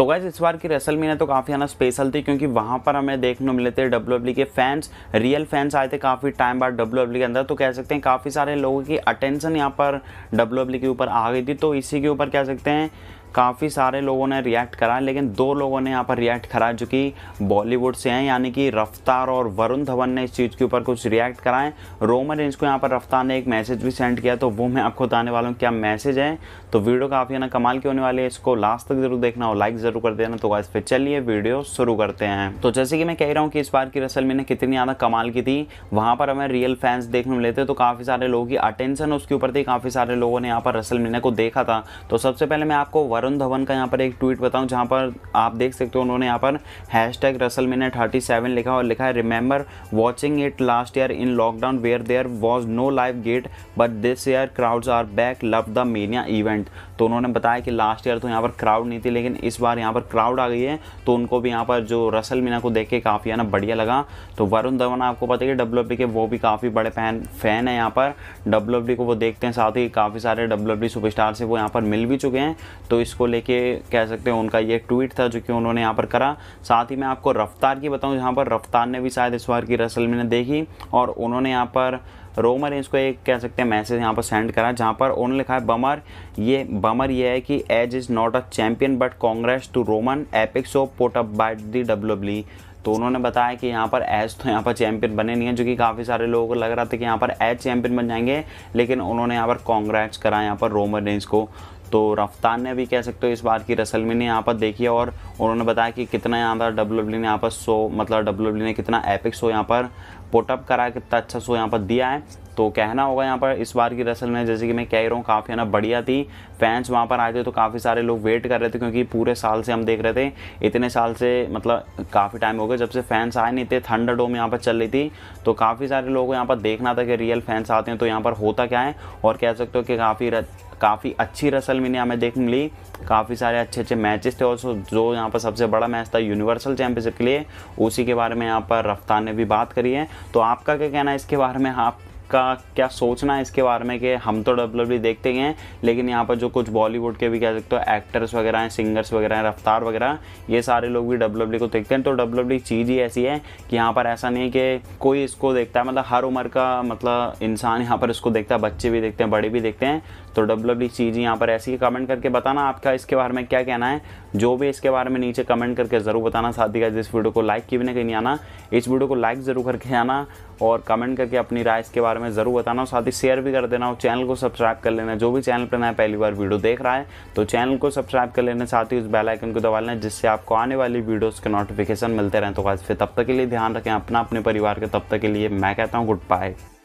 तो गैस इस बार की रेसल मीना तो काफ़ी आना स्पेशल थी क्योंकि वहाँ पर हमें देखने मिले थे डब्ल्यू e के फैंस रियल फैंस आए थे काफ़ी टाइम बाद डब्ल्यू e के अंदर तो कह सकते हैं काफ़ी सारे लोगों की अटेंशन यहाँ पर डब्ल्यू e के ऊपर आ गई थी तो इसी के ऊपर कह सकते हैं काफ़ी सारे लोगों ने रिएक्ट करा लेकिन दो लोगों ने यहाँ पर रिएक्ट करा जो कि बॉलीवुड से हैं यानी कि रफ्तार और वरुण धवन ने इस चीज़ के ऊपर कुछ रिएक्ट कराए रोमन रेंज को यहाँ पर रफ्तार ने एक मैसेज भी सेंड किया तो वो मैं आपको बताने वाला हूँ क्या मैसेज है तो वीडियो काफ़ी ना कमाल की होने वाली है इसको लास्ट तक जरूर देखना और लाइक ज़रूर कर देना तो इस पर चलिए वीडियो शुरू करते हैं तो जैसे कि मैं कह रहा हूँ कि इस बार की रसल मैंने कितनी ज़्यादा कमाल की थी वहाँ पर हमें रियल फैंस देखने में लेते तो काफ़ी सारे लोगों की अटेंशन उसके ऊपर थी काफ़ी सारे लोगों ने यहाँ पर रसल मीना को देखा था तो सबसे पहले मैं आपको वरुण धवन का यहाँ पर एक ट्वीट बताऊँ जहाँ पर आप देख सकते हो उन्होंने यहाँ पर hashtag WrestleMania thirty seven लिखा और लिखा है remember watching it last year in lockdown where there was no live gate but this year crowds are back love the mania event तो उन्होंने बताया कि लास्ट ईयर तो यहाँ पर क्राउड नहीं थी लेकिन इस बार यहाँ पर क्राउड आ गई है तो उनको भी यहाँ पर जो रसल मीना को देख के काफ़ी है ना बढ़िया लगा तो वरुण धवन आपको पता है कि डब्ल्यू e के वो भी काफ़ी बड़े फैन फैन है यहाँ पर डब्ल्यू e को वो देखते हैं साथ ही काफ़ी सारे डब्ल्यू सुपरस्टार e से वो यहाँ पर मिल भी चुके हैं तो इसको लेके कह सकते हैं उनका ये ट्वीट था जो कि उन्होंने यहाँ पर करा साथ ही मैं आपको रफ्तार की बताऊँ यहाँ पर रफ्तार ने भी शायद इस बार की रसल मीना देखी और उन्होंने यहाँ पर रोमर इसको एक कह सकते हैं मैसेज यहाँ पर सेंड करा जहाँ पर उन्होंने लिखा है बमर ये बमर ये है कि Edge is not a champion but congrats to Roman epics of pot up by the W तो उन्होंने बताया कि यहाँ पर एज तो यहाँ पर चैंपियन बने नहीं है जो कि काफ़ी सारे लोगों को लग रहा था कि यहाँ पर एज चैंपियन बन जाएंगे लेकिन उन्होंने यहाँ पर कांग्रेट्स करा यहाँ पर रोमर रेंज को तो रफ्तार ने भी कह सकते हो इस बार की रसलमी ने यहाँ पर देखी और उन्होंने बताया कि कितना यहाँ पर डब्ल्यू e ने यहाँ पर सो मतलब डब्ल्यू e ने कितना एपिक सो यहाँ पर पोटअप करा कितना अच्छा सो यहाँ पर दिया है तो कहना होगा यहाँ पर इस बार की रसल में जैसे कि मैं कह रहा हूँ काफ़ी है ना बढ़िया थी फैंस वहाँ पर आए थे तो काफ़ी सारे लोग वेट कर रहे थे क्योंकि पूरे साल से हम देख रहे थे इतने साल से मतलब काफ़ी टाइम हो गया जब से फैंस आए नहीं थे थंडर डोम यहाँ पर चल रही थी तो काफ़ी सारे लोगों को यहाँ पर देखना था कि रियल फैंस आते हैं तो यहाँ पर होता क्या है और कह सकते हो कि काफ़ी काफ़ी अच्छी रसल मैंने हमें देख मिली काफ़ी सारे अच्छे अच्छे मैचेस थे और जो यहाँ पर सबसे बड़ा मैच था यूनिवर्सल चैम्पियनशिप के लिए उसी के बारे में यहाँ पर रफ्तार ने भी बात करी है तो आपका क्या कहना है इसके बारे में आप का क्या सोचना है इसके बारे में कि हम तो डब्ल्यू e देखते ही हैं लेकिन यहाँ पर जो कुछ बॉलीवुड के भी कह सकते हो एक्टर्स वगैरह हैं सिंगर्स वगैरह हैं रफ्तार वगैरह ये सारे लोग भी डब्ल्यू e को देखते हैं तो डब्ल्यू e चीज़ ही ऐसी है कि यहाँ पर ऐसा नहीं है कि कोई इसको देखता है मतलब हर उम्र का मतलब इंसान यहाँ पर इसको देखता है बच्चे भी देखते हैं बड़े भी देखते हैं तो डब्ल्यू चीज़ यहाँ पर ऐसी कमेंट करके बताना आपका इसके बारे में क्या कहना है जो भी इसके बारे में नीचे कमेंट करके ज़रूर बताना साथ ही का वीडियो को लाइक की भी कहीं नहीं आना इस वीडियो को लाइक ज़रूर करके आना और कमेंट करके अपनी राय इसके बारे में ज़रूर बताना और साथ ही शेयर भी कर देना और चैनल को सब्सक्राइब कर लेना जो भी चैनल पर नया पहली बार वीडियो देख रहा है तो चैनल को सब्सक्राइब कर लेना साथ ही उस बेल आइकन को दबा लेना जिससे आपको आने वाली वीडियोस के नोटिफिकेशन मिलते रहें तो फिर तब तक के लिए ध्यान रखें अपना अपने परिवार के तब तक के लिए मैं कहता हूँ गुड बाय